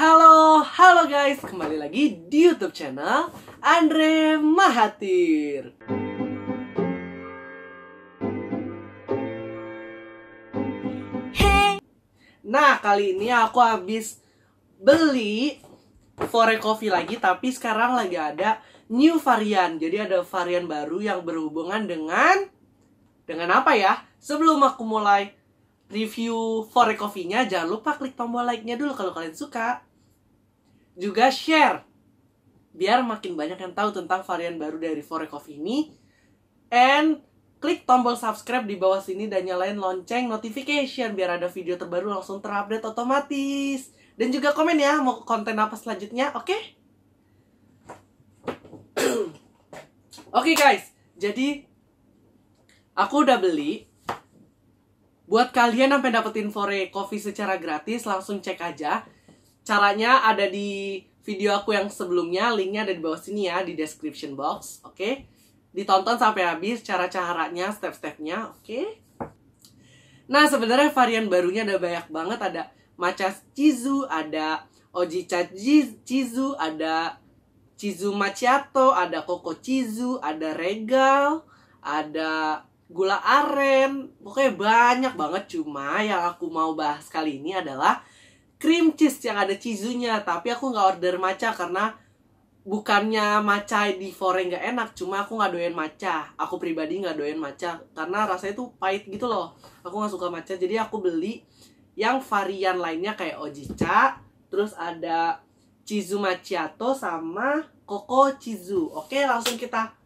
Halo, halo guys, kembali lagi di YouTube channel Andre Mahathir. Hey. Nah, kali ini aku habis beli Fore Coffee lagi, tapi sekarang lagi ada new varian. Jadi ada varian baru yang berhubungan dengan dengan apa ya? Sebelum aku mulai review Fore Coffee-nya, jangan lupa klik tombol like-nya dulu kalau kalian suka juga share biar makin banyak yang tahu tentang varian baru dari Forekov ini and klik tombol subscribe di bawah sini dan nyalain lonceng notification biar ada video terbaru langsung terupdate otomatis dan juga komen ya mau konten apa selanjutnya oke okay? oke okay guys jadi aku udah beli buat kalian sampai dapetin Fore secara gratis langsung cek aja Caranya ada di video aku yang sebelumnya, linknya ada di bawah sini ya, di description box, oke? Okay? Ditonton sampai habis cara-caranya, step-stepnya, oke? Okay? Nah, sebenarnya varian barunya ada banyak banget, ada matcha chizu, ada ojicha chizu, ada chizu macchiato, ada koko chizu, ada regal, ada gula aren, pokoknya banyak banget. Cuma yang aku mau bahas kali ini adalah cream cheese yang ada chizunya tapi aku nggak order maca karena bukannya maca di foreign nggak enak cuma aku nggak doyan maca aku pribadi nggak doyan maca karena rasanya tuh pahit gitu loh aku nggak suka maca jadi aku beli yang varian lainnya kayak ojica terus ada chizu macchiato sama koko chizu oke langsung kita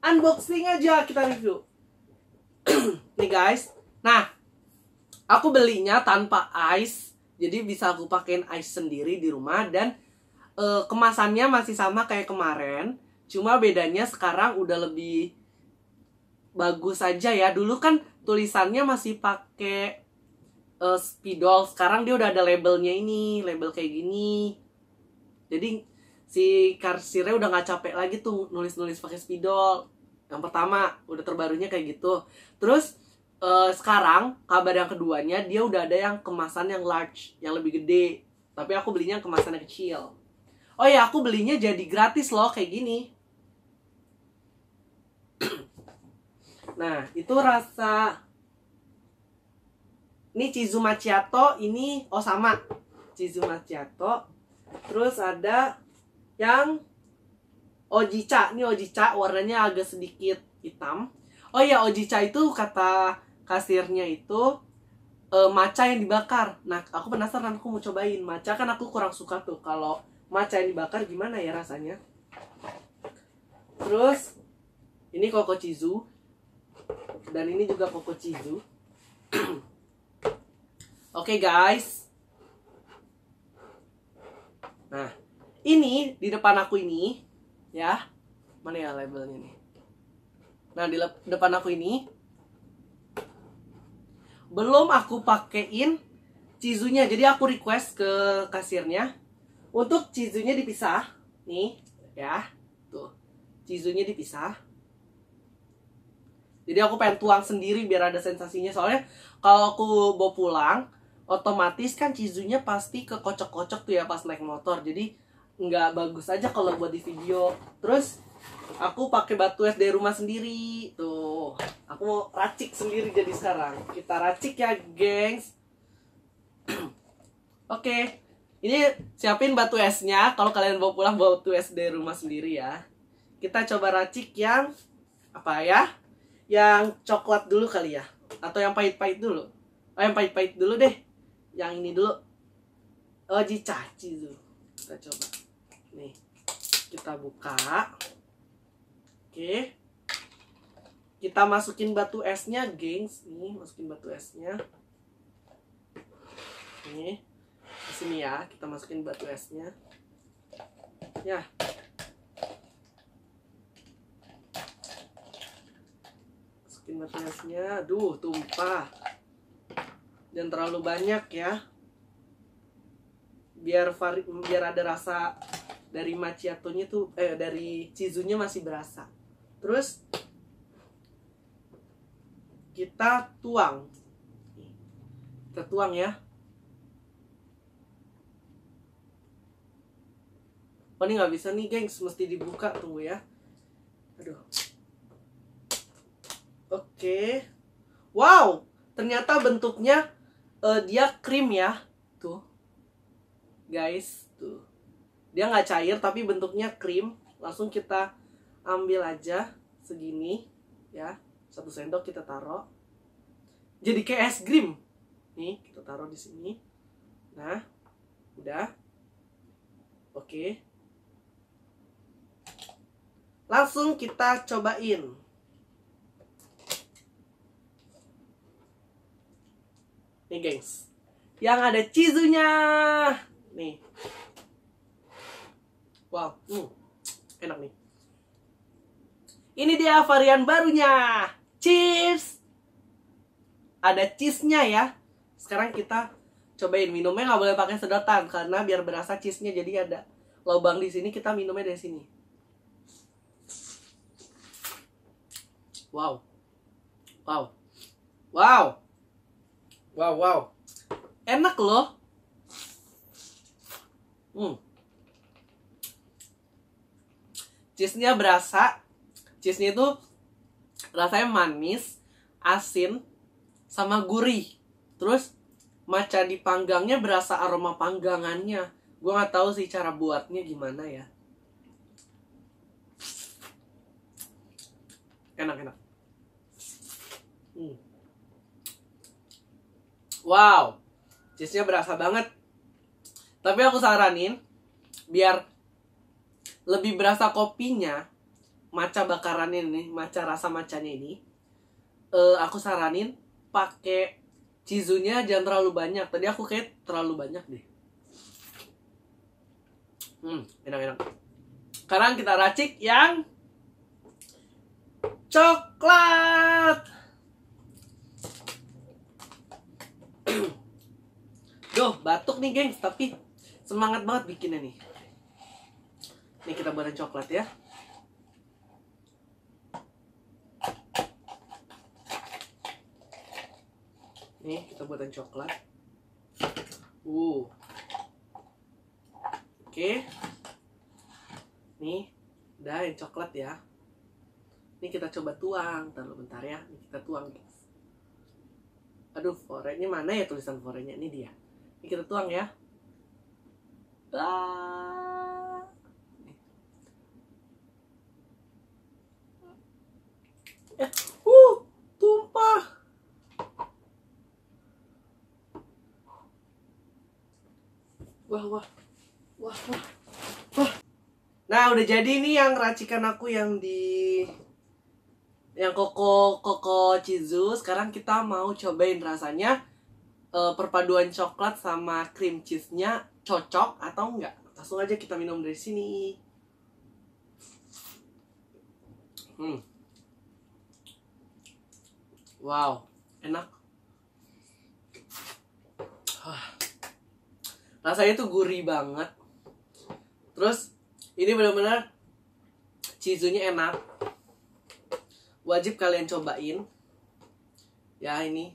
unboxing aja kita review nih guys nah aku belinya tanpa ice jadi bisa aku pakein ice sendiri di rumah dan uh, kemasannya masih sama kayak kemarin cuma bedanya sekarang udah lebih bagus aja ya dulu kan tulisannya masih pakai uh, spidol sekarang dia udah ada labelnya ini label kayak gini jadi si karsirnya udah nggak capek lagi tuh nulis nulis pakai spidol yang pertama udah terbarunya kayak gitu terus uh, sekarang kabar yang keduanya dia udah ada yang kemasan yang large yang lebih gede tapi aku belinya yang kemasan yang kecil oh ya aku belinya jadi gratis loh kayak gini nah itu rasa ini Cizu Macchiato ini osama sama Macchiato terus ada yang Ojica ini Ojica warnanya agak sedikit hitam oh ya Ojica itu kata kasirnya itu uh, maca yang dibakar. Nah, aku penasaran aku mau cobain maca kan aku kurang suka tuh kalau maca yang dibakar gimana ya rasanya. Terus ini koko cizu dan ini juga koko cizu. Oke okay, guys. Nah, ini di depan aku ini ya. Mana ya labelnya nih? Nah, di depan aku ini belum aku pakein cizunya jadi aku request ke kasirnya untuk cizunya dipisah nih ya tuh cizunya dipisah jadi aku pengen tuang sendiri biar ada sensasinya soalnya kalau aku bawa pulang otomatis kan cizunya pasti kekocok-kocok tuh ya pas naik motor jadi nggak bagus aja kalau buat di video terus aku pakai batu es dari rumah sendiri tuh aku mau racik sendiri jadi sekarang kita racik ya gengs oke okay. ini siapin batu esnya kalau kalian bawa pulang bawa batu es dari rumah sendiri ya kita coba racik yang apa ya yang coklat dulu kali ya atau yang pahit-pahit dulu oh yang pahit-pahit dulu deh yang ini dulu oh cicaci dulu kita coba nih kita buka Oke. Kita masukin batu esnya, gengs. Nih, masukin batu esnya. Nih. Di sini ya, kita masukin batu esnya. Ya. Masukin batu esnya. Duh, tumpah. Dan terlalu banyak ya. Biar biar ada rasa dari macchiatonya tuh eh dari cizunya masih berasa. Terus kita tuang. Kita tuang ya. Oh ini nggak bisa nih gengs, mesti dibuka tunggu ya. Aduh. Oke. Wow, ternyata bentuknya uh, dia krim ya, tuh, guys, tuh. Dia nggak cair tapi bentuknya krim. Langsung kita ambil aja segini ya satu sendok kita taruh jadi kayak es krim nih kita taruh di sini nah udah oke langsung kita cobain nih gengs yang ada cizunya nih wow hmm, enak nih ini dia varian barunya. Cheers! Ada cheese-nya ya. Sekarang kita cobain minumnya nggak boleh pakai sedotan karena biar berasa cheese-nya jadi ada lubang di sini kita minumnya dari sini. Wow. Wow. Wow. Wow, wow. Enak loh. Hmm. Cheese-nya berasa cheese-nya itu rasanya manis, asin, sama gurih. Terus maca dipanggangnya berasa aroma panggangannya. Gue nggak tahu sih cara buatnya gimana ya. Enak enak. Hmm. Wow, cheese-nya berasa banget. Tapi aku saranin biar lebih berasa kopinya, maca bakarannya nih maca rasa macanya ini uh, aku saranin pakai cizunya jangan terlalu banyak tadi aku kayak terlalu banyak deh hmm enak-enak sekarang kita racik yang coklat Duh, batuk nih gengs, tapi semangat banget bikinnya nih. Nih kita buatin coklat ya. Nih, kita buatan coklat. Uh. Oke. Nih, udah yang coklat ya. Ini kita coba tuang. Taruh bentar ya. Ini kita tuang, Aduh, forennya mana ya tulisan forennya? Ini dia. Ini kita tuang ya. Bye. wah wah wah wah wah nah udah jadi nih yang racikan aku yang di yang koko koko chizu sekarang kita mau cobain rasanya e, perpaduan coklat sama cream cheese nya cocok atau enggak langsung aja kita minum dari sini hmm wow enak huh. Ah rasanya tuh gurih banget terus ini benar-benar cizunya enak wajib kalian cobain ya ini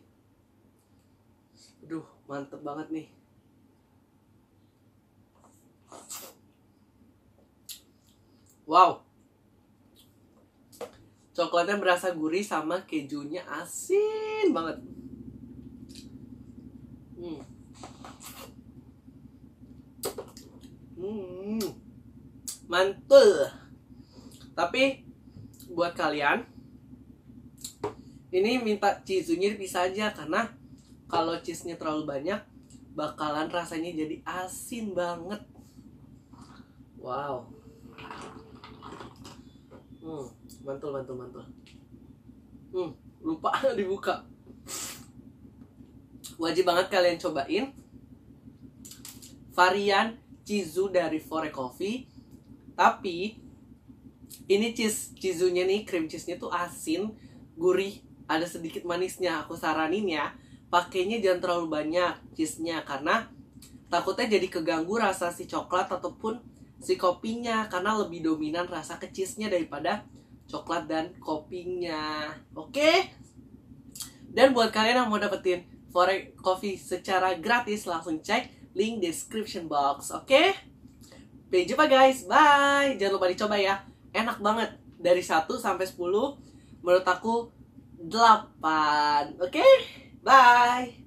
aduh mantep banget nih wow coklatnya berasa gurih sama kejunya asin banget mantul tapi buat kalian ini minta cheese bisa aja karena kalau cheese-nya terlalu banyak bakalan rasanya jadi asin banget wow hmm, mantul mantul mantul hmm, lupa dibuka wajib banget kalian cobain varian Cizu dari Fore Coffee tapi ini cheese cheese-nya nih, cream cheese-nya tuh asin, gurih, ada sedikit manisnya. Aku saranin ya, pakainya jangan terlalu banyak cheese-nya karena takutnya jadi keganggu rasa si coklat ataupun si kopinya karena lebih dominan rasa ke cheese-nya daripada coklat dan kopinya. Oke? Dan buat kalian yang mau dapetin Forex Coffee secara gratis langsung cek link description box, oke? Okay? Sampai jumpa guys. Bye. Jangan lupa dicoba ya. Enak banget. Dari 1 sampai 10 menurut aku 8. Oke? Okay? Bye.